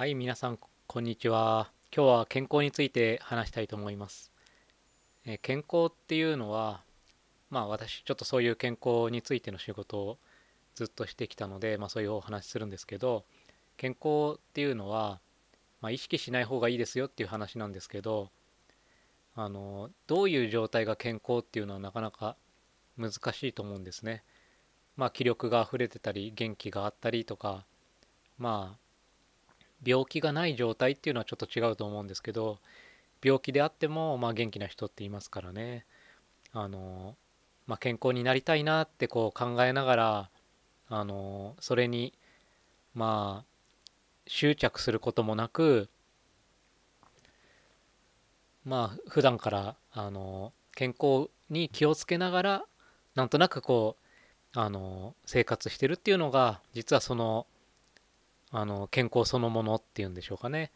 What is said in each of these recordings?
はい皆さんこんにちは今日は健康について話したいと思います、え健康っていうのはまあ私ちょっとそういう健康についての仕事をずっとしてきたので、まあ、そういうお話するんですけど健康っていうのは、まあ、意識しない方がいいですよっていう話なんですけどあのどういう状態が健康っていうのはなかなか難しいと思うんですね。まあ、気力が溢れてたり元気があったりとかまあ病気がない状態っていうのはちょっと違うと思うんですけど病気であっても、まあ、元気な人って言いますからねあの、まあ、健康になりたいなってこう考えながらあのそれにまあ執着することもなくまあ普段からあの健康に気をつけながらなんとなくこうあの生活してるっていうのが実はそのあの健康そのものっていうんでしょうかね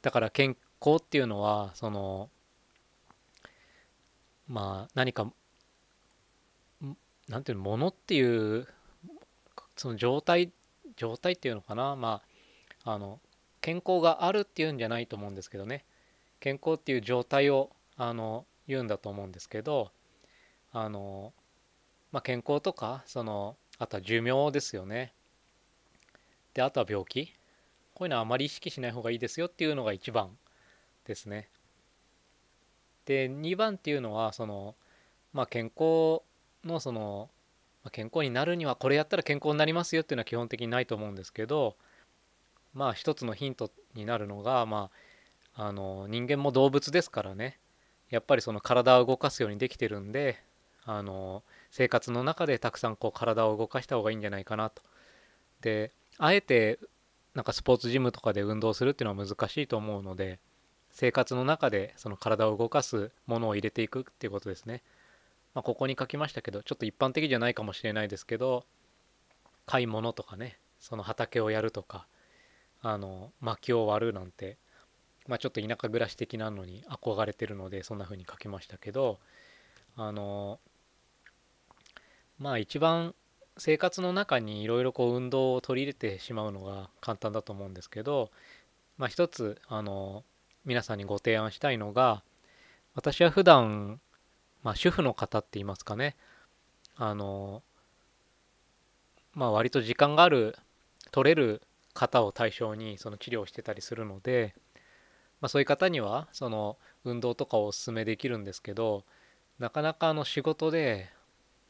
だから健康っていうのはそのまあ何か何ていうのものっていうその状態状態っていうのかなまああの健康があるっていうんじゃないと思うんですけどね健康っていう状態をあの言うんだと思うんですけどあの、まあ、健康とかそのあとは寿命ですよねであとは病気こういうのはあまり意識しない方がいいですよっていうのが1番ですね。で2番っていうのはその、まあ、健康のその、まあ、健康になるにはこれやったら健康になりますよっていうのは基本的にないと思うんですけどまあ一つのヒントになるのが、まあ、あの人間も動物ですからねやっぱりその体を動かすようにできてるんであの生活の中でたくさんこう体を動かした方がいいんじゃないかなと。であえてなんかスポーツジムとかで運動するっていうのは難しいと思うので生活の中でその体を動かすものを入れていくっていうことですね、まあ、ここに書きましたけどちょっと一般的じゃないかもしれないですけど買い物とかねその畑をやるとかあの薪を割るなんて、まあ、ちょっと田舎暮らし的なのに憧れてるのでそんな風に書きましたけどあのまあ一番生活の中にいろいろ運動を取り入れてしまうのが簡単だと思うんですけど、まあ、一つあの皆さんにご提案したいのが私は普段、まあ、主婦の方って言いますかねあの、まあ、割と時間がある取れる方を対象にその治療をしてたりするので、まあ、そういう方にはその運動とかをおすすめできるんですけどなかなかあの仕事で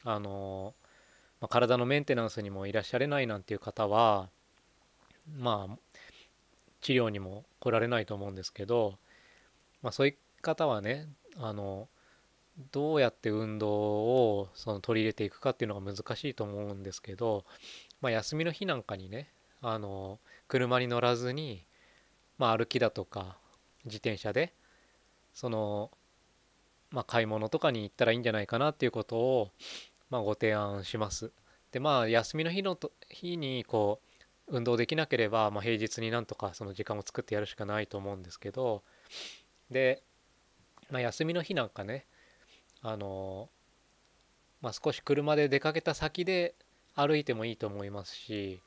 あのまあ、体のメンテナンスにもいらっしゃれないなんていう方はまあ治療にも来られないと思うんですけど、まあ、そういう方はねあのどうやって運動をその取り入れていくかっていうのが難しいと思うんですけど、まあ、休みの日なんかにねあの車に乗らずに、まあ、歩きだとか自転車でその、まあ、買い物とかに行ったらいいんじゃないかなっていうことをまあ、ご提案します。でまあ休みの日のと日にこう運動できなければ、まあ、平日になんとかその時間を作ってやるしかないと思うんですけどで、まあ、休みの日なんかねあの、まあ、少し車で出かけた先で歩いてもいいと思いますし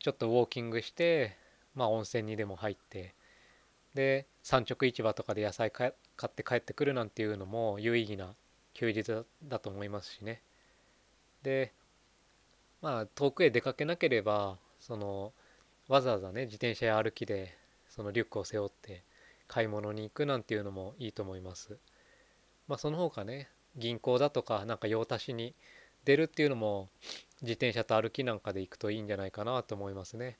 ちょっとウォーキングして、まあ、温泉にでも入ってで産直市場とかで野菜買って帰ってくるなんていうのも有意義な休日だと思いますしね。でまあ遠くへ出かけなければそのわざわざね自転車や歩きでそのリュックを背負って買い物に行くなんていうのもいいと思います。まあ、そのがね銀行だとかなんか用足しに出るっていうのも自転車と歩きなんかで行くといいんじゃないかなと思いますね。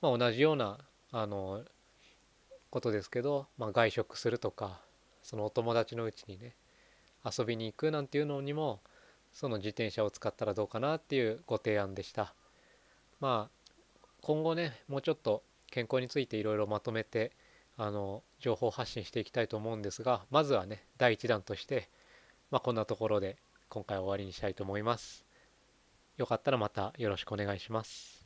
まあ、同じようなあのことですけど、まあ、外食するとかそのお友達のうちにね遊びに行くなんていうのにもその自転車を使ったらどうかなっていうご提案でしたまあ今後ねもうちょっと健康についていろいろまとめてあの情報発信していきたいと思うんですがまずはね第1弾として、まあ、こんなところで今回終わりにしたいと思いますよかったらまたよろしくお願いします